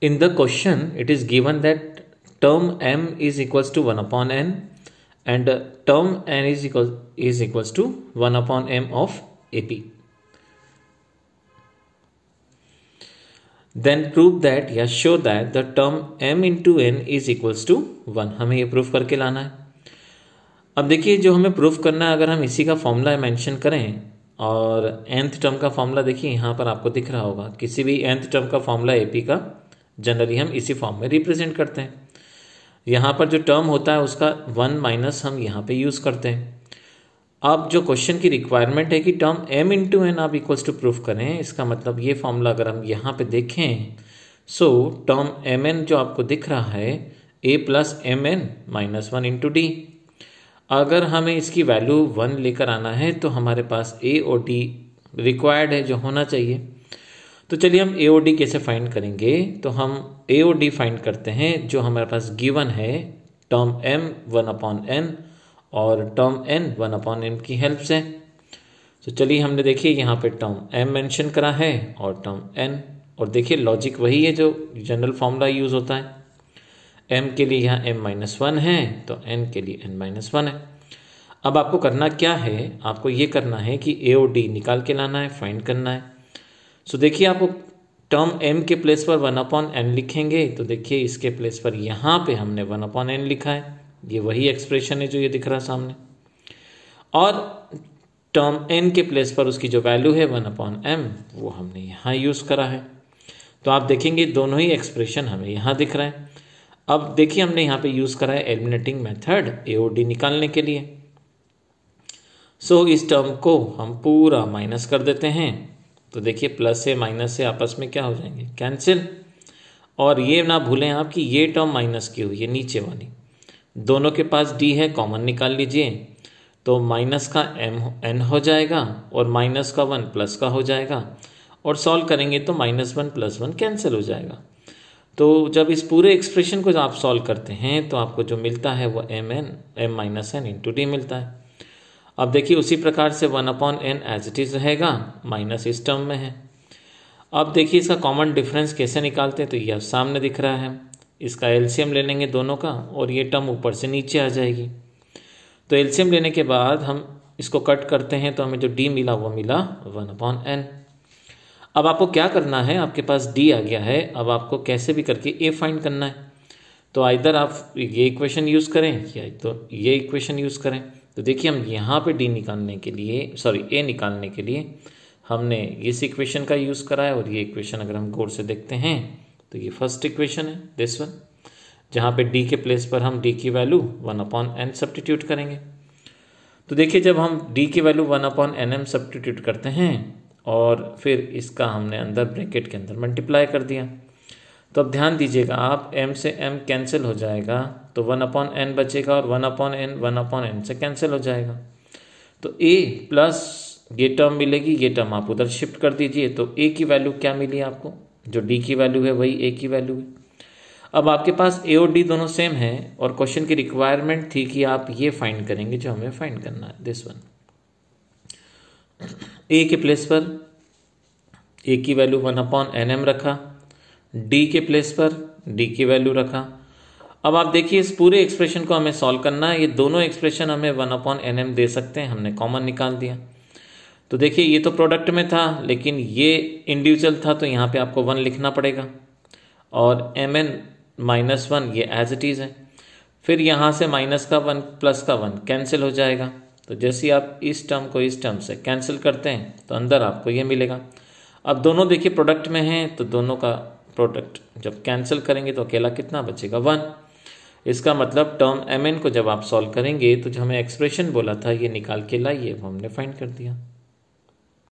in the question it is given that term m is equals to 1 upon n and term n is equals is equals to 1 upon m of ap then prove that yeah show that the term m into n is equals to 1 hame ye prove karke lana hai अब देखिए जो हमें proof करना है अगर हम इसी का फॉर्मूला मेंशन करें और एंथ टर्म का फॉर्मूला देखिए यहाँ पर आपको दिख रहा होगा किसी भी एंथ टर्म का फॉर्मूला एपी का जनरली हम इसी फॉर्म में रिप्रेजेंट करते हैं यहाँ पर जो टर्म होता है उसका वन माइनस हम यहाँ पे यूज़ करते हैं अब जो क्वेश्चन की रिक्वायरमेंट है कि टर्म एम इंटू एन आप इक्वल्स टू प्रूफ करें इसका मतलब ये फॉर्मूला अगर हम यहाँ पे देखें सो टर्म एम एन जो आपको दिख रहा है a plus m n minus one into d अगर हमें इसकी वैल्यू वन लेकर आना है तो हमारे पास ए और डी रिक्वायर्ड है जो होना चाहिए तो चलिए हम ए कैसे फाइंड करेंगे तो हम ए ओ डी फाइंड करते हैं जो हमारे पास गिवन है term m one upon n और term n one upon m की हेल्प से तो चलिए हमने देखिए यहाँ पे टर्म एम मेंशन करा है और टर्म एन और देखिए लॉजिक वही है जो जनरल फॉर्मूला यूज़ होता है एम के लिए यहाँ एम माइनस वन है तो एन के लिए एन माइनस वन है अब आपको करना क्या है आपको ये करना है कि ए ओ डी निकाल के लाना है फाइंड करना है सो देखिए आप टर्म m के प्लेस पर वन अपॉन एन लिखेंगे तो देखिए इसके प्लेस पर यहां पे हमने वन अपॉन एन लिखा है ये वही एक्सप्रेशन है जो ये दिख रहा है सामने और टर्म n के प्लेस पर उसकी जो वैल्यू है वन अपॉन एम वो हमने यहाँ यूज़ करा है तो आप देखेंगे दोनों ही एक्सप्रेशन हमें यहां दिख रहा है अब देखिए हमने यहाँ पे यूज़ करा है एलिमिनेटिंग मेथड एओडी निकालने के लिए सो so, इस टर्म को हम पूरा माइनस कर देते हैं तो देखिए प्लस से माइनस से आपस में क्या हो जाएंगे कैंसिल और ये ना भूलें आप कि ये टर्म माइनस की हुई है नीचे वाली दोनों के पास डी है कॉमन निकाल लीजिए तो माइनस का एम एन हो जाएगा और माइनस का वन प्लस का हो जाएगा और सॉल्व करेंगे तो minus one plus one cancel हो जाएगा तो जब इस पूरे एक्सप्रेशन को आप सॉल्व करते हैं तो आपको जो मिलता है वो m n m minus n into d मिलता है अब देखिए उसी प्रकार से one upon n as it is रहेगा माइनस इस टर्म में है अब देखिए इसका कॉमन डिफरेंस कैसे निकालते हैं तो यह सामने दिख रहा है इसका एल्शियम ले लेंगे दोनों का और ये टर्म ऊपर से नीचे आ जाएगी तो एल्शियम लेने के बाद हम इसको कट करते हैं तो हमें जो डी मिला वो मिला वन अपॉन एन अब आपको क्या करना है आपके पास डी आ गया है अब आपको कैसे भी करके ए फाइंड करना है तो आइधर आप ये इक्वेशन यूज़ करें या तो ये इक्वेशन यूज़ करें तो देखिए हम यहाँ पे डी निकालने के लिए सॉरी ए निकालने के लिए हमने इस इक्वेशन का यूज़ करा है और ये इक्वेशन अगर हम गौर से देखते हैं तो ये फर्स्ट इक्वेशन है दिस वन जहाँ पे डी के प्लेस पर हम डी की value one upon n substitute करेंगे तो देखिए जब हम डी की value one upon n m substitute करते हैं और फिर इसका हमने अंदर ब्रैकेट के अंदर मल्टीप्लाई कर दिया तो अब ध्यान दीजिएगा आप एम से एम कैंसिल हो जाएगा तो वन अपॉन एन बचेगा और one upon n one upon n से कैंसिल हो जाएगा तो ए प्लस ये टर्म मिलेगी ये टर्म आप उधर शिफ्ट कर दीजिए तो ए की वैल्यू क्या मिली आपको जो डी की वैल्यू है वही ए की वैल्यू है अब आपके पास ए और डी दोनों सेम है और क्वेश्चन की रिक्वायरमेंट थी कि आप ये फाइंड करेंगे जो हमें फाइंड करना है दिस वन ए के प्लेस पर ए की value one upon n m रखा डी के प्लेस पर डी की वैल्यू रखा अब आप देखिए इस पूरे एक्सप्रेशन को हमें सॉल्व करना है ये दोनों एक्सप्रेशन हमें वन अपॉन एन एम दे सकते हैं हमने कॉमन निकाल दिया तो देखिए ये तो प्रोडक्ट में था लेकिन ये इंडिविजुअल था तो यहाँ पे आपको वन लिखना पड़ेगा और एम एन माइनस वन ये एज इट इज़ है फिर यहाँ से माइनस का वन प्लस का वन कैंसिल हो जाएगा तो जैसे आप इस टर्म को इस टर्म से कैंसिल करते हैं तो अंदर आपको ये मिलेगा अब दोनों देखिए प्रोडक्ट में हैं तो दोनों का प्रोडक्ट जब कैंसिल करेंगे तो अकेला कितना बचेगा वन इसका मतलब टर्म एम एन को जब आप सॉल्व करेंगे तो जो हमें एक्सप्रेशन बोला था ये निकाल के लाइए वो हमने फाइंड कर दिया